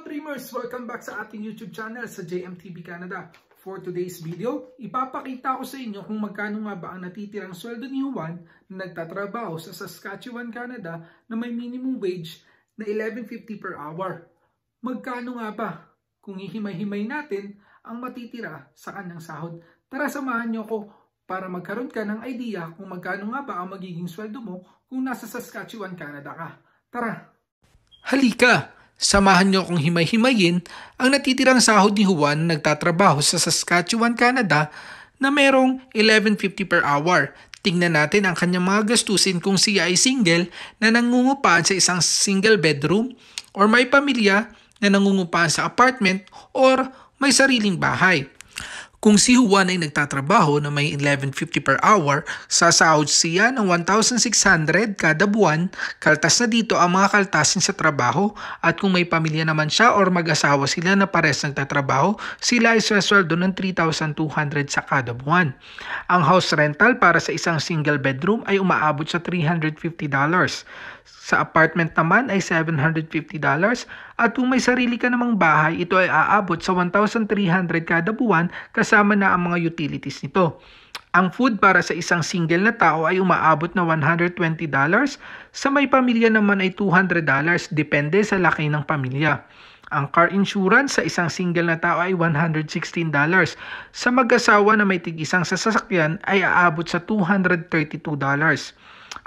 Dreamers! Welcome back sa ating YouTube channel sa JMTV Canada. For today's video, ipapakita ko sa inyo kung magkano nga ba ang natitirang sweldo ni Juan na nagtatrabaho sa Saskatchewan, Canada na may minimum wage na 11.50 per hour. Magkano nga ba kung ihimay-himay natin ang matitira sa kanyang sahod? Tara samahan niyo ako para magkaroon ka ng idea kung magkano nga ba ang magiging sweldo mo kung nasa Saskatchewan, Canada ka. Tara! Halika! Samahan niyo akong himay-himayin ang natitirang sahod ni Juan na nagtatrabaho sa Saskatchewan, Canada na merong 11.50 per hour. Tingnan natin ang kanyang mga gastusin kung siya ay single na nangungupaan sa isang single bedroom or may pamilya na nangungupahan sa apartment or may sariling bahay. Kung si Juan ay nagtatrabaho na may 11.50 per hour, sasahod siya ng 1,600 kada buwan, kaltas na dito ang mga kaltasin sa trabaho at kung may pamilya naman siya or mag-asawa sila na pares nagtatrabaho, sila ay sweldo ng 3,200 sa kada buwan. Ang house rental para sa isang single bedroom ay umaabot sa $350. Sa apartment naman ay $750 at kung may sarili ka namang bahay, ito ay aabot sa $1,300 kada buwan kasama na ang mga utilities nito. Ang food para sa isang single na tao ay umaabot na $120, sa may pamilya naman ay $200 depende sa laki ng pamilya. Ang car insurance sa isang single na tao ay $116. Sa mag-asawa na may tig-isang sasakyan ay aabot sa $232.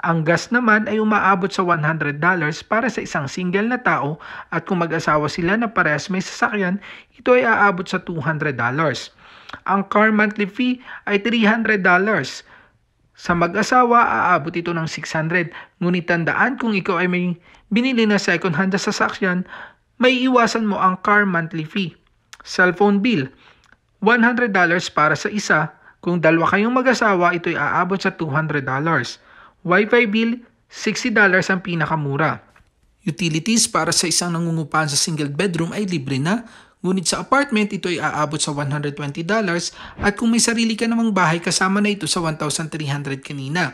Ang gas naman ay umaabot sa $100 para sa isang single na tao at kung mag-asawa sila na parehas may sasakyan, ito ay aabot sa $200. Ang car monthly fee ay $300. Sa mag-asawa, aabot ito ng 600. Ngunit tandaan kung ikaw ay may binili na second hand na sasakyan, may iwasan mo ang car monthly fee. Cellphone bill, $100 para sa isa. Kung dalawa kayong mag-asawa, ito ay aabot sa $200. Wi-Fi bill, $60 ang pinakamura. Utilities para sa isang nangungupahan sa single bedroom ay libre na, ngunit sa apartment ito ay aabot sa $120 at kung may sarili ka namang bahay kasama na ito sa $1,300 kanina.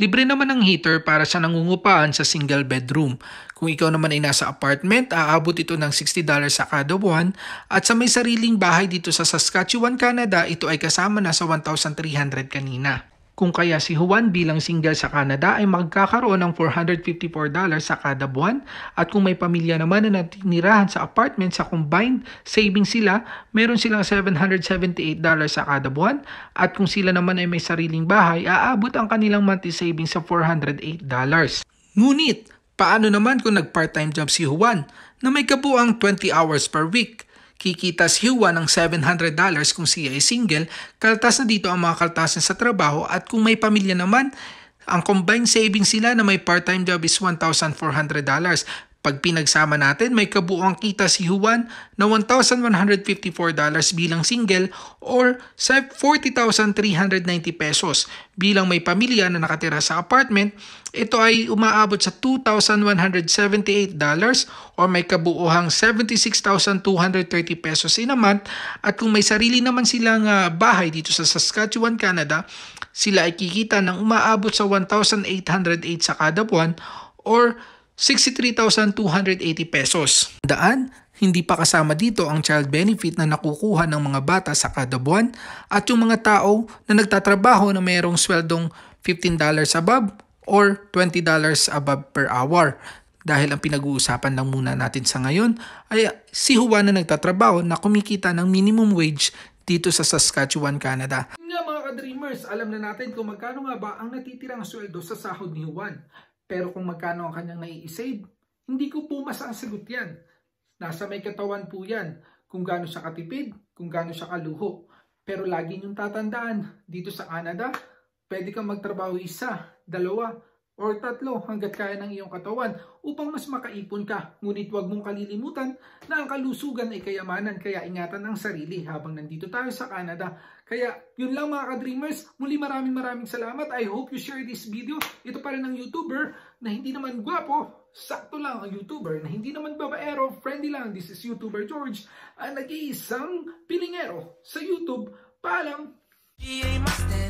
Libre naman ang heater para sa nangungupaan sa single bedroom. Kung ikaw naman ay nasa apartment, aabot ito ng $60 sa kada buwan at sa may sariling bahay dito sa Saskatchewan, Canada, ito ay kasama na sa $1,300 kanina. Kung kaya si Juan bilang single sa Canada ay magkakaroon ng $454 sa kada buwan at kung may pamilya naman na natinirahan sa apartment sa combined savings sila, meron silang $778 sa kada buwan at kung sila naman ay may sariling bahay, aabot ang kanilang monthly savings sa $408. Ngunit, paano naman kung nag-part-time job si Juan na may kabuang 20 hours per week? Kikitas hiwa ng $700 kung siya ay single, kaltas na dito ang mga kaltasan sa trabaho at kung may pamilya naman, ang combined savings sila na may part-time job is $1,400. Pag pinagsama natin, may kabuuang kita si Juan na $1,154 bilang single or 40,390 pesos. Bilang may pamilya na nakatira sa apartment, ito ay umaabot sa $2,178 or may kabuuhang 76,230 pesos in a month. At kung may sarili naman silang ah, bahay dito sa Saskatchewan, Canada, sila ay kikita ng umaabot sa 1,808 sa kada buwan or 63,280 pesos. Daan, hindi pa kasama dito ang child benefit na nakukuha ng mga bata sa kada buwan at yung mga tao na nagtatrabaho na mayroong sweldong $15 above or $20 above per hour. Dahil ang pinag-uusapan lang muna natin sa ngayon ay si Juan na nagtatrabaho na kumikita ng minimum wage dito sa Saskatchewan, Canada. Nga mga ka-dreamers, alam na natin kung magkano nga ba ang natitirang sweldo sa sahod ni Juan. Pero kung magkano ang kanyang nai-save, hindi ko po masasagot yan. Nasa may katawan po yan kung gaano siya katipid, kung gaano siya kaluho. Pero lagi niyong tatandaan, dito sa Canada, pwede kang magtrabaho isa, dalawa, or tatlo hanggat kaya ng iyong katawan upang mas makaipon ka. Ngunit huwag mong kalilimutan na ang kalusugan ay kayamanan kaya ingatan ang sarili habang nandito tayo sa Canada. Kaya yun lang mga ka-dreamers, muli maraming maraming salamat. I hope you share this video. Ito pa rin ang YouTuber na hindi naman gwapo, sakto lang ang YouTuber na hindi naman babaero, friendly lang. This is YouTuber George, ang nag-iisang pilingero sa YouTube. Paalam! EA Mustang